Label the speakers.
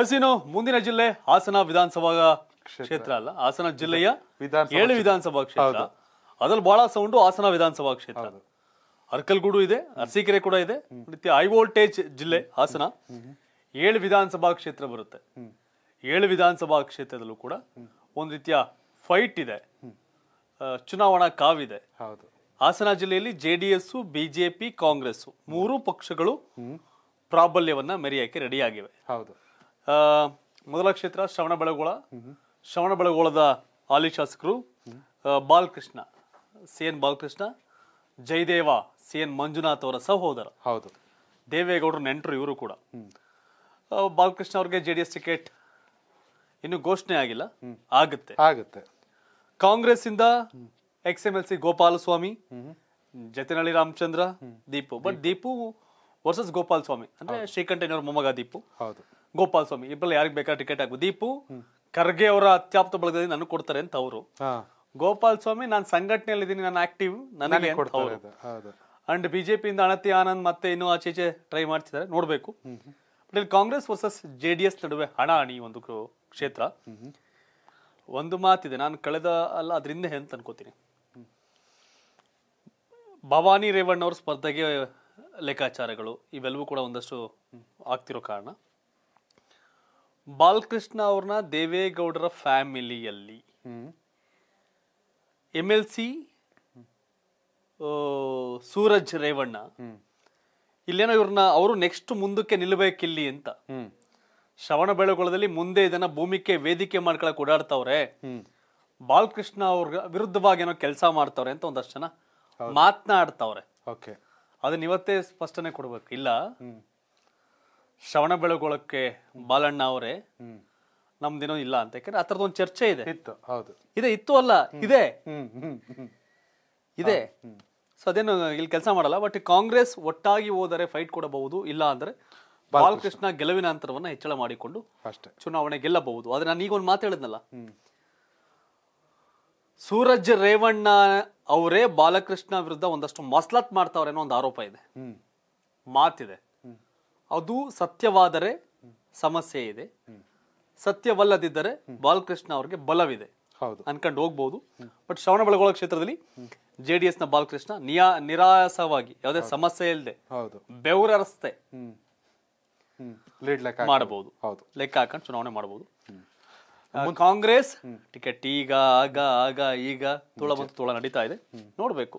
Speaker 1: S ಮುಂದಿನ ಜಿಲ್ಲೆ ಹಾಸನ ವಿಧಾನಸಭಾ ಕ್ಷೇತ್ರ ಅಲ್ಲ ಹಾಸನ ಜಿಲ್ಲೆಯ ಏಳು ವಿಧಾನಸಭಾ ಕ್ಷೇತ್ರ ಅದ್ರಲ್ಲಿ ಬಹಳ ಸೌಂಡು ಹಾಸನ ವಿಧಾನಸಭಾ ಕ್ಷೇತ್ರ ಅರ್ಕಲ್ಗೂಡು ಇದೆ ಅರಸೀಕೆರೆ ಕೂಡ ಇದೆ ಮತ್ತೆ ಹೈ ವೋಲ್ಟೇಜ್ ಜಿಲ್ಲೆ ಹಾಸನ ಏಳು ವಿಧಾನಸಭಾ ಕ್ಷೇತ್ರ ಬರುತ್ತೆ ಏಳು ವಿಧಾನಸಭಾ ಕ್ಷೇತ್ರದಲ್ಲೂ ಕೂಡ ಒಂದ್ ರೀತಿಯ ಫೈಟ್ ಇದೆ ಚುನಾವಣಾ ಕಾವಿದೆ ಹಾಸನ ಜಿಲ್ಲೆಯಲ್ಲಿ J D S BJP Congress ಮೂರು ಪಕ್ಷಗಳು ಪ್ರಾಬಲ್ಯವನ್ನ ಮೆರೆಯಕ್ಕೆ ರೆಡಿಯಾಗಿವೆ ಹೌದು ಮೊದಲ ಕ್ಷೇತ್ರ ಶ್ರವಣ ಬೆಳಗೋಳ ಶ್ರವಣ ಬೆಳಗೋಳದ ಹಾಲಿ ಶಾಸಕರು Balakrishna C N Balakrishna Jayadeva C N Manjunath ಅವರ ಸಹೋದರ ಹೌದು ದೇವೇಗೌಡರು ನೆಂಟರು ಇವರು ಕೂಡ ಬಾಲಕೃಷ್ಣ ಅವ್ರಿಗೆ ಜೆ ಡಿ ಎಸ್ ಟಿಕೆಟ್ ಇನ್ನು ಘೋಷಣೆ ಆಗಿಲ್ಲ ಆಗುತ್ತೆ ಆಗುತ್ತೆ ಕಾಂಗ್ರೆಸ್ ಇಂದ ex M L C Gopalaswamy Jatinahalli Ramachandra Deepu but Deepu versus Gopala Swamy ಅಂದ್ರೆ ಶ್ರೀಕಂಠಯ್ಯನವ್ರ ಮೊಮ್ಮಗ ದೀಪು ಹೌದು ಗೋಪಾಲ್ ಸ್ವಾಮಿ ಇಬ್ಬರಲ್ಲಿ ಯಾರಿಗೆ ಬೇಕಾದ್ರೆ ಟಿಕೆಟ್ ಹಾಕ್ಬೋದು ದೀಪು ಖರ್ಗೆ ಅವರ ಅತ್ಯಾಪ್ತ ಬಳಗದಲ್ಲಿ ನನಗೆ ಕೊಡ್ತಾರೆ ಅಂತ ಅವರು ಗೋಪಾಲ್ ಸ್ವಾಮಿ ನಾನು ಸಂಘಟನೆಯಲ್ಲಿ ಇದ್ದೀನಿ ನಾನು ಆಕ್ಟಿವ್ ನನಗೆ ಅಂಡ್ ಬಿಜೆಪಿಯಿಂದ ಅಣತಿ ಆನಂದ್ ಮತ್ತೆ ಆಚೆ ಈಚೆ ಟ್ರೈ ಮಾಡ್ತಿದ್ದಾರೆ ನೋಡಬೇಕು ಬಟ್ ಇಲ್ಲಿ Congress versus J D S ನಡುವೆ ಅಣಿ ಒಂದು ಕ್ಷೇತ್ರ ಒಂದು ಮಾತಿದೆ ನಾನು ಕಳೆದ ಅಲ್ಲ ಅದರಿಂದ ಅಂತ ಅನ್ಕೋತೀನಿ ಭವಾನಿ ರೇವಣ್ಣ ಅವ್ರ ಸ್ಪರ್ಧೆಗೆ ಲೆಕ್ಕಾಚಾರಗಳು ಇವೆಲ್ಲವೂ ಕೂಡ ಒಂದಷ್ಟು ಆಗ್ತಿರೋ ಕಾರಣ ಬಾಲಕೃಷ್ಣ ಅವ್ರನ್ನ ದೇವೇಗೌಡರ ಫ್ಯಾಮಿಲಿಯಲ್ಲಿ M L C Suraj Revanna ಇಲ್ಲೇನೋ ಇವ್ರನ್ನ ಅವರು ನೆಕ್ಸ್ಟ್ ಮುಂದಕ್ಕೆ ನಿಲ್ಲಬೇಕಿಲ್ಲಿ ಅಂತ ಶ್ರವಣ ಬೆಳಗೊಳದಲ್ಲಿ ಮುಂದೆ ಇದನ್ನ ಭೂಮಿಕೆ ವೇದಿಕೆ ಮಾಡ್ಕೊಳಕ್ ಓಡಾಡ್ತಾವ್ರೆ ಬಾಲಕೃಷ್ಣ ಅವ್ರ ವಿರುದ್ಧವಾಗಿ ಏನೋ ಕೆಲಸ ಮಾಡ್ತಾವ್ರೆ ಅಂತ ಒಂದಷ್ಟು ಜನ ಮಾತನಾಡ್ತಾವ್ರೆ ಅದನ್ನ ಇವತ್ತೇ ಸ್ಪಷ್ಟನೆ ಕೊಡ್ಬೇಕು ಇಲ್ಲ ಶ್ರವಣ ಬೆಳಗೊಳಕ್ಕೆ ಬಾಲಣ್ಣ ಅವರೇ ನಮ್ದೇನೋ ಇಲ್ಲ ಅಂತ ಯಾಕಂದ್ರೆ ಆ ಒಂದು ಚರ್ಚೆ ಇದೆ ಇತ್ತು ಹೌದು ಇದೆ ಇತ್ತು ಅಲ್ಲ ಇದೆ ಇದೆ ಸೊ ಅದೇನು ಇಲ್ಲಿ ಕೆಲಸ ಮಾಡಲ್ಲ ಬಟ್ ಕಾಂಗ್ರೆಸ್ ಒಟ್ಟಾಗಿ ಹೋದರೆ ಫೈಟ್ ಕೊಡಬಹುದು ಇಲ್ಲ ಅಂದ್ರೆ ಬಾಲಕೃಷ್ಣ ಗೆಲುವಿನ ಅಂತರವನ್ನ ಹೆಚ್ಚಳ ಮಾಡಿಕೊಂಡು ಅಷ್ಟೇ ಚುನಾವಣೆ ಗೆಲ್ಲಬಹುದು ಆದ್ರೆ ನಾನು ಈಗ ಒಂದು ಮಾತು ಹೇಳಿದ್ನಲ್ಲ ಸೂರಜ್ ರೇವಣ್ಣ ಅವರೇ ಬಾಲಕೃಷ್ಣ ವಿರುದ್ಧ ಒಂದಷ್ಟು ಮಸ್ಲತ್ ಮಾಡ್ತಾವ್ರೆ ಅನ್ನೋ ಒಂದು ಆರೋಪ ಇದೆ ಮಾತಿದೆ ಅದು ಸತ್ಯವಾದರೆ ಸಮಸ್ಯೆ ಇದೆ ಸತ್ಯವಲ್ಲದಿದ್ದರೆ ಬಾಲಕೃಷ್ಣ ಅವ್ರಿಗೆ ಬಲವಿದೆ ಅನ್ಕೊಂಡು ಹೋಗ್ಬಹುದು ಬಟ್ ಶ್ರವಣ ಬೆಳಗೊಳ ಕ್ಷೇತ್ರದಲ್ಲಿ ಜೆ ಡಿ ಎಸ್ ನ ಬಾಲಕೃಷ್ಣ ನಿಯಾ ನಿರಾಸವಾಗಿ ಯಾವುದೇ ಸಮಸ್ಯೆ ಇಲ್ಲದೆ ಬೆವರಸ್ತೆ ಮಾಡಬಹುದು ಲೆಕ್ಕ ಹಾಕೊಂಡು ಚುನಾವಣೆ ಮಾಡಬಹುದು ಕಾಂಗ್ರೆಸ್ ಟಿಕೆಟ್ ಈಗ ಆಗ ಆಗ ಈಗ ತುಳ ಮತ್ತು ನಡೀತಾ ಇದೆ ನೋಡ್ಬೇಕು